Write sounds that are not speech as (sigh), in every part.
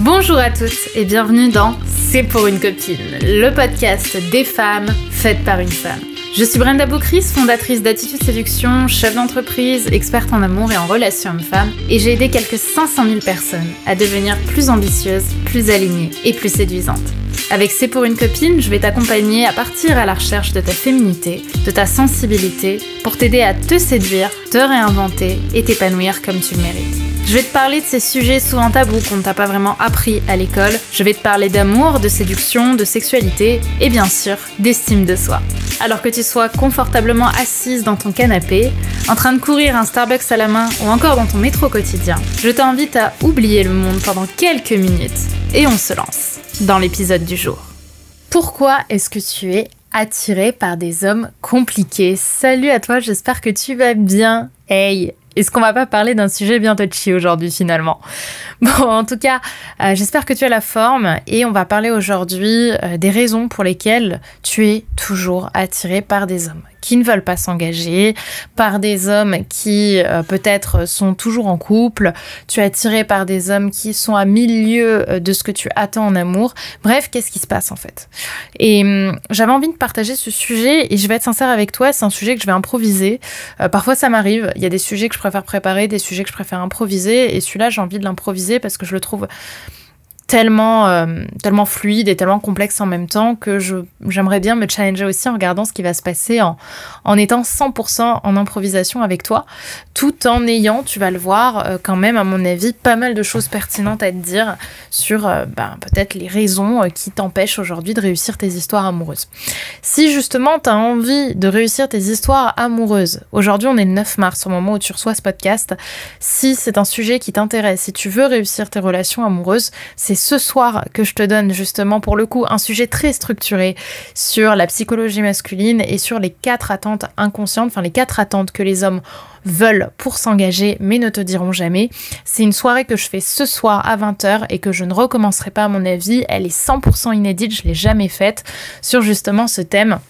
Bonjour à tous et bienvenue dans C'est pour une copine, le podcast des femmes faites par une femme. Je suis Brenda Boucris, fondatrice d'Attitude Séduction, chef d'entreprise, experte en amour et en relations hommes-femmes, et j'ai aidé quelques 500 000 personnes à devenir plus ambitieuses, plus alignées et plus séduisantes. Avec C'est pour une copine, je vais t'accompagner à partir à la recherche de ta féminité, de ta sensibilité, pour t'aider à te séduire, te réinventer et t'épanouir comme tu le mérites. Je vais te parler de ces sujets souvent tabous qu'on ne t'a pas vraiment appris à l'école. Je vais te parler d'amour, de séduction, de sexualité et bien sûr d'estime de soi. Alors que tu sois confortablement assise dans ton canapé, en train de courir un Starbucks à la main ou encore dans ton métro quotidien, je t'invite à oublier le monde pendant quelques minutes et on se lance dans l'épisode du jour. Pourquoi est-ce que tu es attiré par des hommes compliqués Salut à toi, j'espère que tu vas bien. Hey, est-ce qu'on va pas parler d'un sujet bien touchy aujourd'hui finalement (laughs) Bon, en tout cas, euh, j'espère que tu as la forme et on va parler aujourd'hui euh, des raisons pour lesquelles tu es toujours attiré par des hommes qui ne veulent pas s'engager, par des hommes qui euh, peut-être sont toujours en couple, tu es attiré par des hommes qui sont à milieu euh, de ce que tu attends en amour. Bref, qu'est-ce qui se passe en fait Et hum, j'avais envie de partager ce sujet et je vais être sincère avec toi, c'est un sujet que je vais improviser. Euh, parfois ça m'arrive, il y a des sujets que je préfère préparer, des sujets que je préfère improviser et celui-là j'ai envie de l'improviser parce que je le trouve tellement, euh, tellement fluide et tellement complexe en même temps que j'aimerais bien me challenger aussi en regardant ce qui va se passer en, en étant 100% en improvisation avec toi, tout en ayant, tu vas le voir, euh, quand même, à mon avis, pas mal de choses pertinentes à te dire sur euh, ben, peut-être les raisons qui t'empêchent aujourd'hui de réussir tes histoires amoureuses. Si justement tu as envie de réussir tes histoires amoureuses, aujourd'hui on est le 9 mars au moment où tu reçois ce podcast, si c'est un sujet qui t'intéresse, si tu veux réussir tes relations amoureuses, c'est ce soir que je te donne justement pour le coup un sujet très structuré sur la psychologie masculine et sur les quatre attentes inconscientes, enfin les quatre attentes que les hommes veulent pour s'engager mais ne te diront jamais. C'est une soirée que je fais ce soir à 20h et que je ne recommencerai pas à mon avis. Elle est 100% inédite, je l'ai jamais faite sur justement ce thème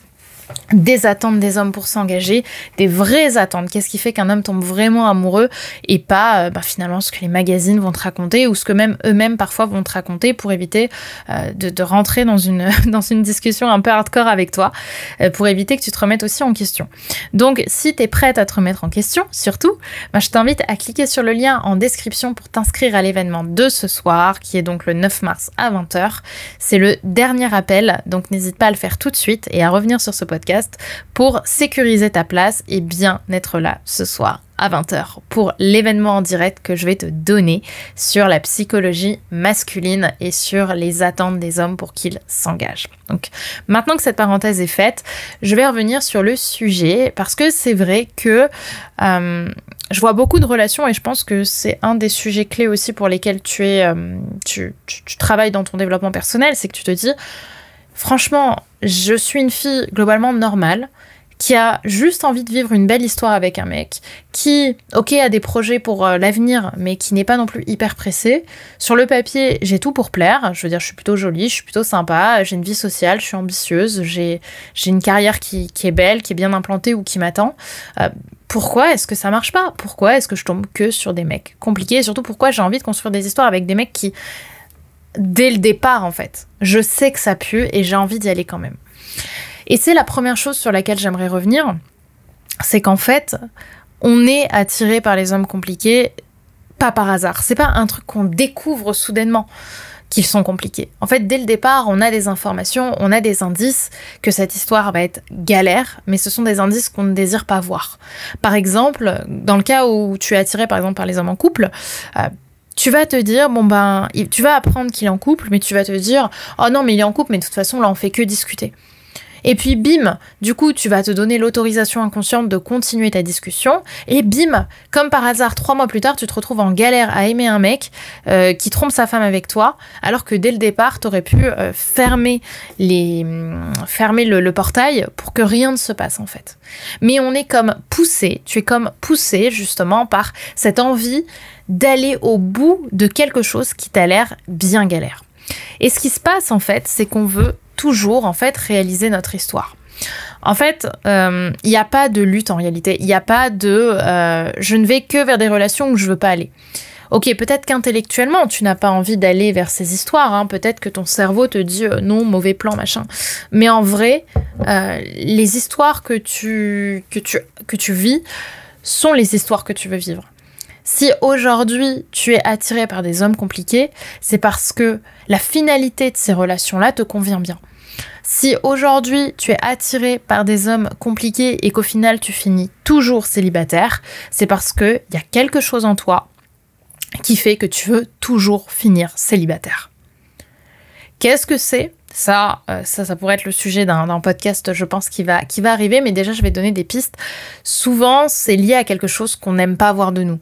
des attentes des hommes pour s'engager, des vraies attentes. Qu'est-ce qui fait qu'un homme tombe vraiment amoureux et pas euh, bah, finalement ce que les magazines vont te raconter ou ce que même eux-mêmes parfois vont te raconter pour éviter euh, de, rentrer (laughs) dans une, discussion un peu hardcore avec toi, euh, pour éviter que tu te remettes aussi en question. Donc si tu es prête à te remettre en question, surtout, bah, je t'invite à cliquer sur le lien en description pour t'inscrire à l'événement de ce soir, qui est donc le 9 mars à 20h. C'est le dernier appel, donc n'hésite pas à le faire tout de suite et à revenir sur ce podcast podcast pour sécuriser ta place et bien être là ce soir à 20h pour l'événement en direct que je vais te donner sur la psychologie masculine et sur les attentes des hommes pour qu'ils s'engagent. Donc maintenant que cette parenthèse est faite, je vais revenir sur le sujet parce que c'est vrai que euh, je vois beaucoup de relations et je pense que c'est un des sujets clés aussi pour lesquels tu, es, euh, tu travailles dans ton développement personnel, c'est que tu te dis franchement je suis une fille globalement normale qui a juste envie de vivre une belle histoire avec un mec, qui, ok, a des projets pour euh, l'avenir, mais qui n'est pas non plus hyper pressé. Sur le papier, j'ai tout pour plaire. Je veux dire, je suis plutôt jolie, je suis plutôt sympa, j'ai une vie sociale, je suis ambitieuse, j'ai une carrière qui, est belle, qui est bien implantée ou qui m'attend. Euh, pourquoi est-ce que ça marche pas Pourquoi est-ce que je tombe que sur des mecs compliqués Et surtout, pourquoi j'ai envie de construire des histoires avec des mecs qui dès le départ, en fait. Je sais que ça pue et j'ai envie d'y aller quand même. Et c'est la première chose sur laquelle j'aimerais revenir, c'est qu'en fait, on est attiré par les hommes compliqués, pas par hasard. C'est pas un truc qu'on découvre soudainement qu'ils sont compliqués. En fait, dès le départ, on a des informations, on a des indices que cette histoire va être galère, mais ce sont des indices qu'on ne désire pas voir. Par exemple, dans le cas où tu es attiré par exemple par les hommes en couple, euh, tu vas te dire, bon ben, tu vas apprendre qu'il est en couple, mais tu vas te dire, oh non, mais il est en couple, mais de toute façon, là, on fait que discuter. Et puis bim, du coup, tu vas te donner l'autorisation inconsciente de continuer ta discussion. Et bim, comme par hasard, trois mois plus tard, tu te retrouves en galère à aimer un mec euh, qui trompe sa femme avec toi, alors que dès le départ, tu aurais pu euh, fermer, les, mm, fermer le, portail pour que rien ne se passe en fait. Mais on est comme poussé, tu es comme poussé justement par cette envie d'aller au bout de quelque chose qui t'a l'air bien galère. Et ce qui se passe en fait, c'est qu'on veut toujours en fait réaliser notre histoire. En fait, euh, il n'y a pas de lutte en réalité. Il n'y a pas de euh, je ne vais que vers des relations où je ne veux pas aller. Ok, peut-être qu'intellectuellement, tu n'as pas envie d'aller vers ces histoires. Hein. Peut-être que ton cerveau te dit euh, non, mauvais plan, machin. Mais en vrai, les histoires que tu, que, tu, que tu vis sont les histoires que tu veux vivre. Si aujourd'hui tu es attiré par des hommes compliqués, c'est parce que la finalité de ces relations-là te convient bien. Si aujourd'hui tu es attiré par des hommes compliqués et qu'au final tu finis toujours célibataire, c'est parce qu'il y a quelque chose en toi qui fait que tu veux toujours finir célibataire. Qu'est-ce que c'est euh, ça, ça, pourrait être le sujet d'un podcast, je pense, qui va, qui va arriver, mais déjà, je vais donner des pistes. Souvent, c'est lié à quelque chose qu'on n'aime pas voir de nous.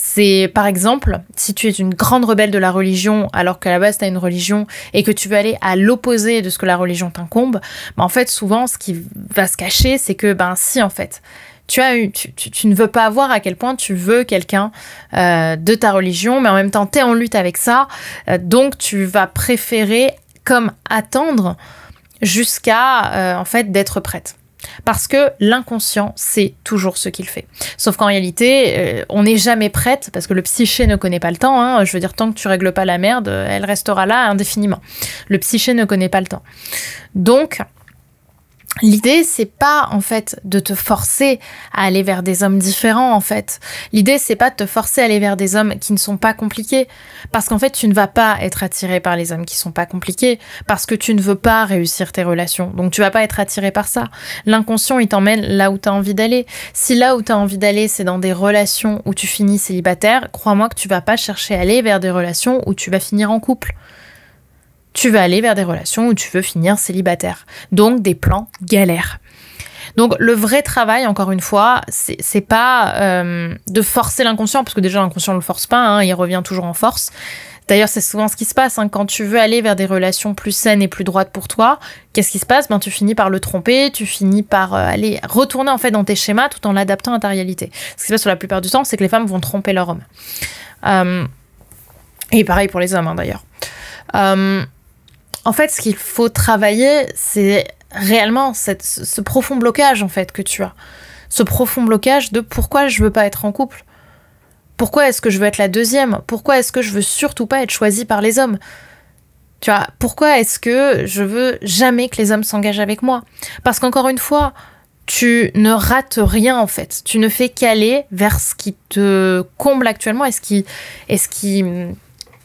C'est par exemple, si tu es une grande rebelle de la religion alors qu'à la base tu as une religion et que tu veux aller à l'opposé de ce que la religion t'incombe, bah, en fait souvent ce qui va se cacher c'est que ben si en fait tu, as tu, ne veux pas voir à quel point tu veux quelqu'un euh, de ta religion, mais en même temps, tu es en lutte avec ça. Euh, donc, tu vas préférer comme attendre jusqu'à, euh, en fait, d'être prête. Parce que l'inconscient sait toujours ce qu'il fait. Sauf qu'en réalité, euh, on n'est jamais prête, parce que le psyché ne connaît pas le temps. Hein. je veux dire, tant que tu règles pas la merde, elle restera là indéfiniment. Le psyché ne connaît pas le temps. Donc, L'idée, c'est pas en fait de te forcer à aller vers des hommes différents en fait. L'idée, c'est pas de te forcer à aller vers des hommes qui ne sont pas compliqués, parce qu'en fait, tu ne vas pas être attiré par les hommes qui sont pas compliqués, parce que tu ne veux pas réussir tes relations. Donc, tu vas pas être attiré par ça. L'inconscient, il t'emmène là où tu as envie d'aller. Si là où tu as envie d'aller, c'est dans des relations où tu finis célibataire, crois-moi que tu vas pas chercher à aller vers des relations où tu vas finir en couple tu veux aller vers des relations où tu veux finir célibataire. Donc des plans galères. Donc le vrai travail, encore une fois, c'est pas euh, de forcer l'inconscient, parce que déjà l'inconscient ne le force pas, hein, il revient toujours en force. D'ailleurs, c'est souvent ce qui se passe. Hein. quand tu veux aller vers des relations plus saines et plus droites pour toi, qu'est-ce qui se passe ben, Tu finis par le tromper, tu finis par euh, aller retourner en fait dans tes schémas tout en l'adaptant à ta réalité. Ce qui se passe sur la plupart du temps, c'est que les femmes vont tromper leur homme. Euh, et pareil pour les hommes, hein, d'ailleurs en fait, ce qu'il faut travailler, c'est réellement ce profond blocage en fait que tu as. Ce profond blocage de pourquoi je veux pas être en couple. Pourquoi est-ce que je veux être la deuxième Pourquoi est-ce que je veux surtout pas être choisie par les hommes Tu vois, pourquoi est-ce que je veux jamais que les hommes s'engagent avec moi Parce qu'encore une fois, tu ne rates rien en fait. Tu ne fais qu'aller vers ce qui te comble actuellement ce qui, et ce qui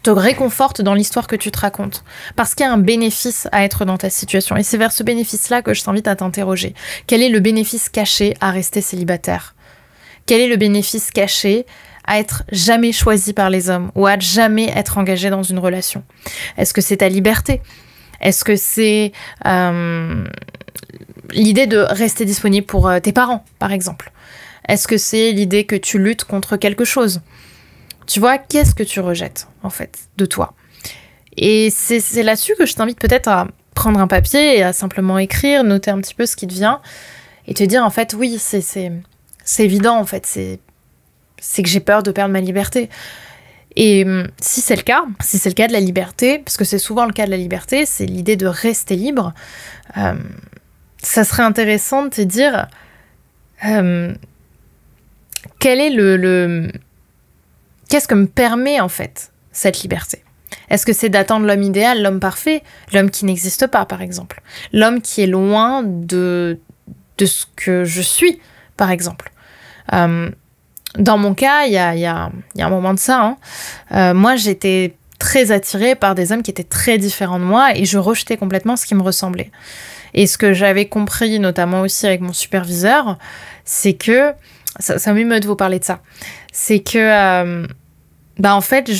te réconforte dans l'histoire que tu te racontes. Parce qu'il y a un bénéfice à être dans ta situation. Et c'est vers ce bénéfice-là que je t'invite à t'interroger. Quel est le bénéfice caché à rester célibataire Quel est le bénéfice caché à être jamais choisi par les hommes ou à jamais être engagé dans une relation Est-ce que c'est ta liberté Est-ce que c'est euh, l'idée de rester disponible pour euh, tes parents, par exemple Est-ce que c'est l'idée que tu luttes contre quelque chose tu vois, qu'est-ce que tu rejettes, en fait, de toi Et c'est là-dessus que je t'invite peut-être à prendre un papier et à simplement écrire, noter un petit peu ce qui te vient et te dire, en fait, oui, c'est évident, en fait, c'est que j'ai peur de perdre ma liberté. Et hum, si c'est le cas, si c'est le cas de la liberté, parce que c'est souvent le cas de la liberté, c'est l'idée de rester libre, hum, ça serait intéressant de te dire hum, quel est le, qu'est-ce que me permet en fait cette liberté Est-ce que c'est d'attendre l'homme idéal, l'homme parfait, l'homme qui n'existe pas par exemple L'homme qui est loin de, de ce que je suis par exemple euh, Dans mon cas, il y a, y, a, y a, un moment de ça, hein. euh, moi j'étais très attirée par des hommes qui étaient très différents de moi et je rejetais complètement ce qui me ressemblait. Et ce que j'avais compris, notamment aussi avec mon superviseur, c'est que ça, ça m'émeut de vous parler de ça. C'est que euh, bah, en fait,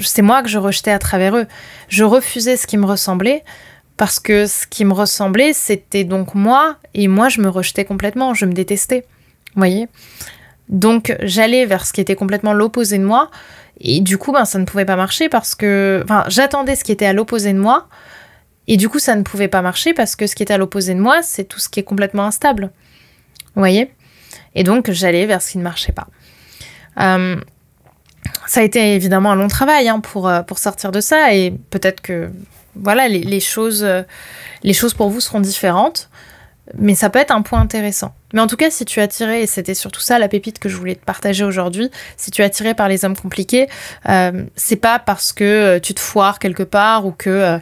c'est moi que je rejetais à travers eux. Je refusais ce qui me ressemblait parce que ce qui me ressemblait, c'était donc moi et moi je me rejetais complètement, je me détestais. Vous voyez Donc j'allais vers ce qui était complètement l'opposé de moi et du coup ben ça ne pouvait pas marcher parce que enfin j'attendais ce qui était à l'opposé de moi et du coup ça ne pouvait pas marcher parce que ce qui était à l'opposé de moi, c'est tout ce qui est complètement instable. Vous voyez Et donc j'allais vers ce qui ne marchait pas. Euh, ça a été évidemment un long travail hein, euh, pour, sortir de ça et peut-être que voilà les euh, choses pour vous seront différentes mais ça peut être un point intéressant. Mais en tout cas, si tu as tiré, et c'était surtout ça la pépite que je voulais te partager aujourd'hui, si tu as tiré par les hommes compliqués, euh, c'est pas parce que euh, tu te foires quelque part ou que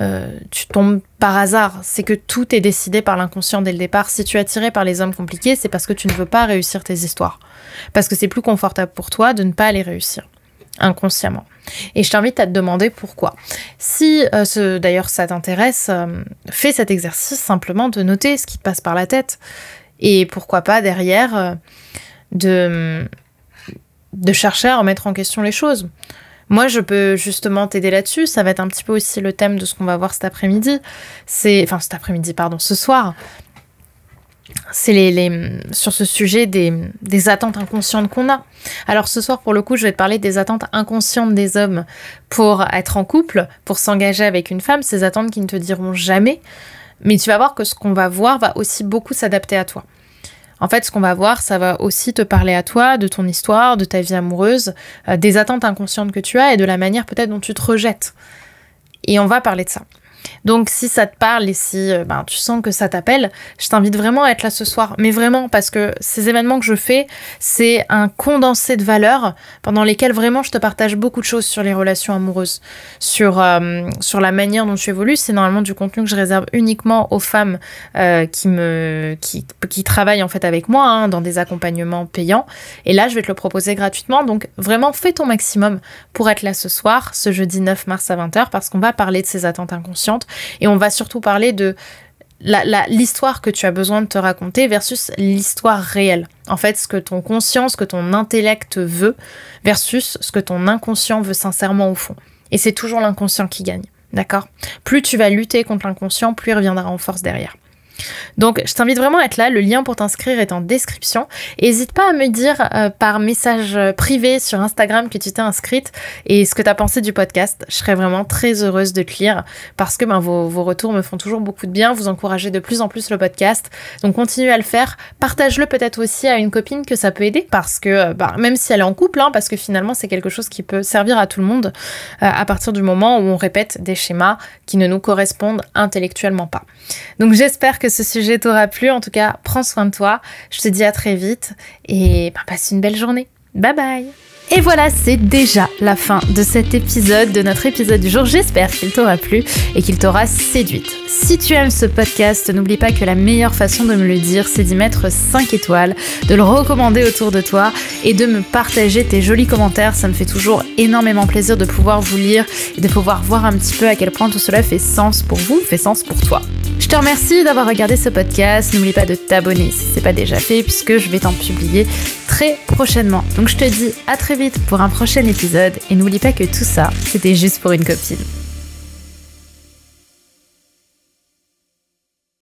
euh, tu tombes par hasard. C'est que tout est décidé par l'inconscient dès le départ. Si tu as tiré par les hommes compliqués, c'est parce que tu ne veux pas réussir tes histoires. Parce que c'est plus confortable pour toi de ne pas les réussir inconsciemment. Et je t'invite à te demander pourquoi. Si euh, d'ailleurs ça t'intéresse, euh, fais cet exercice simplement de noter ce qui te passe par la tête. Et pourquoi pas derrière euh, de, chercher à remettre en question les choses. Moi, je peux justement t'aider là-dessus. Ça va être un petit peu aussi le thème de ce qu'on va voir cet après-midi. C'est, enfin, cet après-midi, pardon, ce soir c'est les, sur ce sujet des, attentes inconscientes qu'on a. Alors ce soir, pour le coup, je vais te parler des attentes inconscientes des hommes pour être en couple, pour s'engager avec une femme, ces attentes qui ne te diront jamais. Mais tu vas voir que ce qu'on va voir va aussi beaucoup s'adapter à toi. En fait, ce qu'on va voir, ça va aussi te parler à toi, de ton histoire, de ta vie amoureuse, euh, des attentes inconscientes que tu as et de la manière peut-être dont tu te rejettes. Et on va parler de ça. Donc si ça te parle et si euh, ben, tu sens que ça t'appelle, je t'invite vraiment à être là ce soir. Mais vraiment, parce que ces événements que je fais, c'est un condensé de valeurs pendant lesquelles vraiment je te partage beaucoup de choses sur les relations amoureuses, sur, euh, la manière dont tu évolues. C'est normalement du contenu que je réserve uniquement aux femmes euh, qui, qui, travaillent en fait avec moi hein, dans des accompagnements payants. Et là, je vais te le proposer gratuitement. Donc vraiment, fais ton maximum pour être là ce soir, ce jeudi 9 mars à 20h, parce qu'on va parler de ces attentes inconscientes et on va surtout parler de l'histoire que tu as besoin de te raconter versus l'histoire réelle. En fait, ce que ton conscience, ce que ton intellect veut versus ce que ton inconscient veut sincèrement au fond. Et c'est toujours l'inconscient qui gagne. D'accord Plus tu vas lutter contre l'inconscient, plus il reviendra en force derrière. Donc je t'invite vraiment à être là, le lien pour t'inscrire est en description. N'hésite pas à me dire euh, par message privé sur Instagram que tu t'es inscrite et ce que tu as pensé du podcast. Je serais vraiment très heureuse de te lire parce que ben, vos, retours me font toujours beaucoup de bien, vous encouragez de plus en plus le podcast. Donc continue à le faire, partage-le peut-être aussi à une copine que ça peut aider parce que euh, ben, même si elle est en couple, hein, parce que finalement c'est quelque chose qui peut servir à tout le monde euh, à partir du moment où on répète des schémas qui ne nous correspondent intellectuellement pas. Donc j'espère que que ce sujet t'aura plu. En tout cas, prends soin de toi. Je te dis à très vite et ben, passe une belle journée. Bye bye et voilà, c'est déjà la fin de cet épisode, de notre épisode du jour. J'espère qu'il t'aura plu et qu'il t'aura séduite. Si tu aimes ce podcast, n'oublie pas que la meilleure façon de me le dire, c'est d'y mettre 5 étoiles, de le recommander autour de toi et de me partager tes jolis commentaires. Ça me fait toujours énormément plaisir de pouvoir vous lire et de pouvoir voir un petit peu à quel point tout cela fait sens pour vous, fait sens pour toi. Je te remercie d'avoir regardé ce podcast. N'oublie pas de t'abonner si ce n'est pas déjà fait, puisque je vais t'en publier très prochainement. Donc je te dis à très vite pour un prochain épisode et n'oublie pas que tout ça, c'était juste pour une copine.